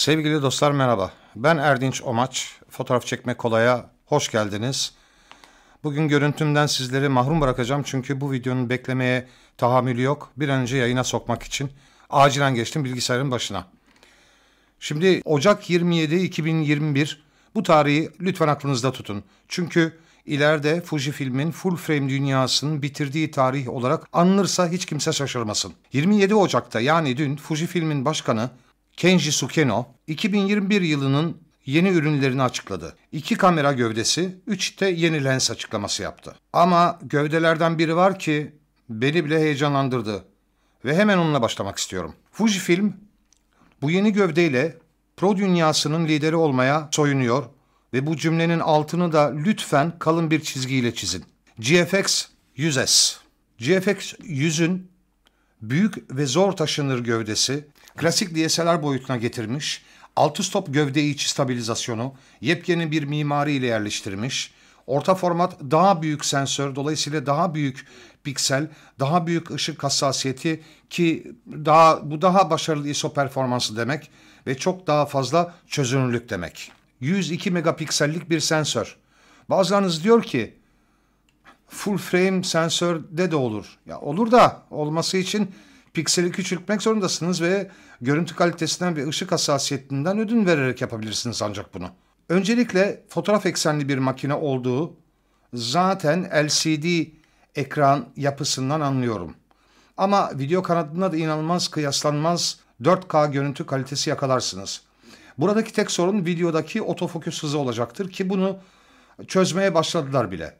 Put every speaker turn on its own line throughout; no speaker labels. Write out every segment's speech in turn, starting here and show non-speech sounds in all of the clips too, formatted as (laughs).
Sevgili dostlar merhaba. Ben Erdinç Omaç. Fotoğraf çekme kolaya hoş geldiniz. Bugün görüntümden sizleri mahrum bırakacağım çünkü bu videonun beklemeye tahammülü yok. Bir an önce yayına sokmak için acilen geçtim bilgisayarın başına. Şimdi Ocak 27 2021 bu tarihi lütfen aklınızda tutun. Çünkü ileride Fuji Film'in full frame dünyasının bitirdiği tarih olarak anılırsa hiç kimse şaşırmasın. 27 Ocak'ta yani dün Fuji Film'in başkanı Kenji Sukeno 2021 yılının yeni ürünlerini açıkladı. İki kamera gövdesi, üç de yeni lens açıklaması yaptı. Ama gövdelerden biri var ki beni bile heyecanlandırdı ve hemen onunla başlamak istiyorum. Fujifilm bu yeni gövdeyle pro dünyasının lideri olmaya soyunuyor ve bu cümlenin altını da lütfen kalın bir çizgiyle çizin. GFX 100S GFX 100'ün büyük ve zor taşınır gövdesi, klasik DSLR boyutuna getirmiş, altı stop gövde içi stabilizasyonu, yepyeni bir mimari ile yerleştirmiş, orta format daha büyük sensör, dolayısıyla daha büyük piksel, daha büyük ışık hassasiyeti ki daha bu daha başarılı ISO performansı demek ve çok daha fazla çözünürlük demek. 102 megapiksellik bir sensör. Bazılarınız diyor ki full frame sensörde de olur. Ya olur da olması için pikseli küçültmek zorundasınız ve görüntü kalitesinden ve ışık hassasiyetinden ödün vererek yapabilirsiniz ancak bunu. Öncelikle fotoğraf eksenli bir makine olduğu zaten LCD ekran yapısından anlıyorum. Ama video kanadına da inanılmaz kıyaslanmaz 4K görüntü kalitesi yakalarsınız. Buradaki tek sorun videodaki otofokus hızı olacaktır ki bunu çözmeye başladılar bile.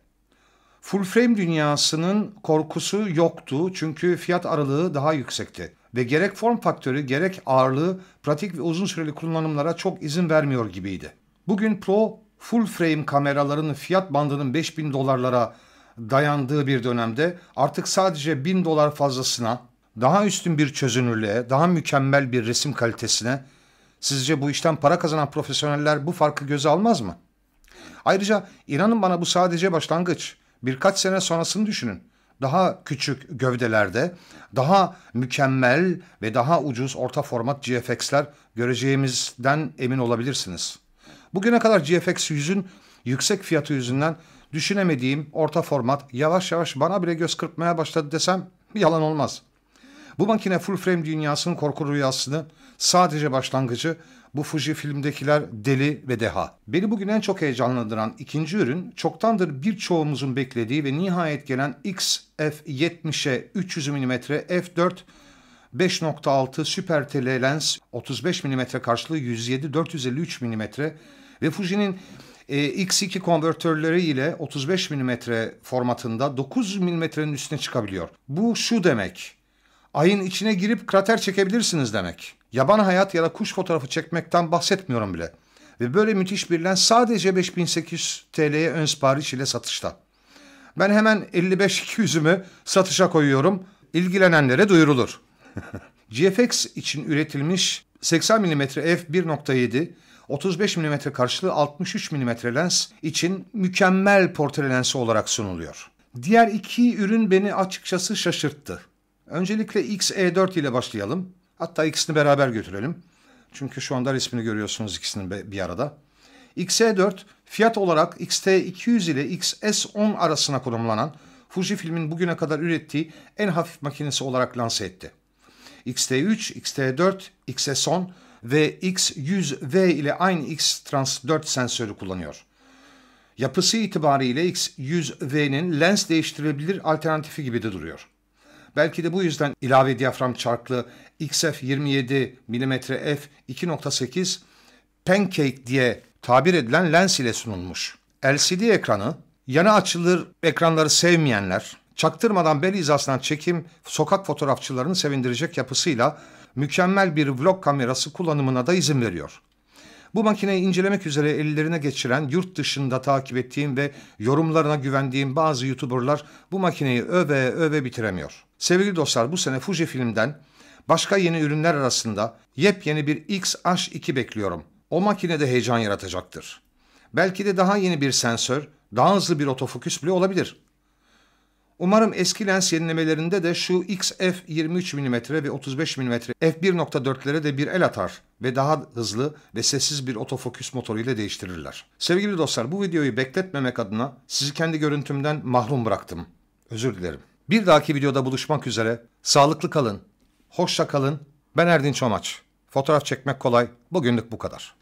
Full frame dünyasının korkusu yoktu çünkü fiyat aralığı daha yüksekti ve gerek form faktörü gerek ağırlığı pratik ve uzun süreli kullanımlara çok izin vermiyor gibiydi. Bugün Pro full frame kameraların fiyat bandının 5000 dolarlara dayandığı bir dönemde artık sadece 1000 dolar fazlasına, daha üstün bir çözünürlüğe, daha mükemmel bir resim kalitesine sizce bu işten para kazanan profesyoneller bu farkı göze almaz mı? Ayrıca inanın bana bu sadece başlangıç birkaç sene sonrasını düşünün. Daha küçük gövdelerde, daha mükemmel ve daha ucuz orta format GFX'ler göreceğimizden emin olabilirsiniz. Bugüne kadar GFX 100'ün yüksek fiyatı yüzünden düşünemediğim orta format yavaş yavaş bana bile göz kırpmaya başladı desem yalan olmaz.'' Bu makine full frame dünyasının korku rüyasını sadece başlangıcı bu Fuji filmdekiler deli ve deha. Beni bugün en çok heyecanlandıran ikinci ürün çoktandır birçoğumuzun beklediği ve nihayet gelen XF70'e 300 mm f4 5.6 Super Tele lens 35 mm karşılığı 107 453 mm ve Fuji'nin e, X2 konvertörleri ile 35 mm formatında 9 mm'nin üstüne çıkabiliyor. Bu şu demek. Ayın içine girip krater çekebilirsiniz demek. Yaban hayat ya da kuş fotoğrafı çekmekten bahsetmiyorum bile. Ve böyle müthiş bir lens sadece 5800 TL'ye ön sipariş ile satışta. Ben hemen 55-200'ümü satışa koyuyorum. İlgilenenlere duyurulur. GFX (laughs) için üretilmiş 80 mm f 1.7, 35 mm karşılığı 63 mm lens için mükemmel portre lensi olarak sunuluyor. Diğer iki ürün beni açıkçası şaşırttı. Öncelikle XE4 ile başlayalım. Hatta ikisini beraber götürelim. Çünkü şu anda resmini görüyorsunuz ikisinin bir arada. XE4 fiyat olarak XT200 ile XS10 arasına konumlanan Fujifilm'in bugüne kadar ürettiği en hafif makinesi olarak lanse etti. XT3, XT4, XS10 ve X100V ile aynı X-Trans4 sensörü kullanıyor. Yapısı itibariyle X100V'nin lens değiştirebilir alternatifi gibi de duruyor. Belki de bu yüzden ilave diyafram çarklı XF 27 mm f 2.8 pancake diye tabir edilen lens ile sunulmuş. LCD ekranı, yana açılır ekranları sevmeyenler, çaktırmadan bel hizasından çekim sokak fotoğrafçılarını sevindirecek yapısıyla mükemmel bir vlog kamerası kullanımına da izin veriyor. Bu makineyi incelemek üzere ellerine geçiren yurt dışında takip ettiğim ve yorumlarına güvendiğim bazı YouTuber'lar bu makineyi öve öve bitiremiyor. Sevgili dostlar bu sene Fuji filmden başka yeni ürünler arasında yepyeni bir XH2 bekliyorum. O makine de heyecan yaratacaktır. Belki de daha yeni bir sensör, daha hızlı bir otofokus bile olabilir. Umarım eski lens yenilemelerinde de şu XF 23 mm ve 35 mm f1.4'lere de bir el atar ve daha hızlı ve sessiz bir otofokus motoruyla değiştirirler. Sevgili dostlar bu videoyu bekletmemek adına sizi kendi görüntümden mahrum bıraktım. Özür dilerim. Bir dahaki videoda buluşmak üzere. Sağlıklı kalın, hoşça kalın. Ben Erdinç Omaç. Fotoğraf çekmek kolay. Bugünlük bu kadar.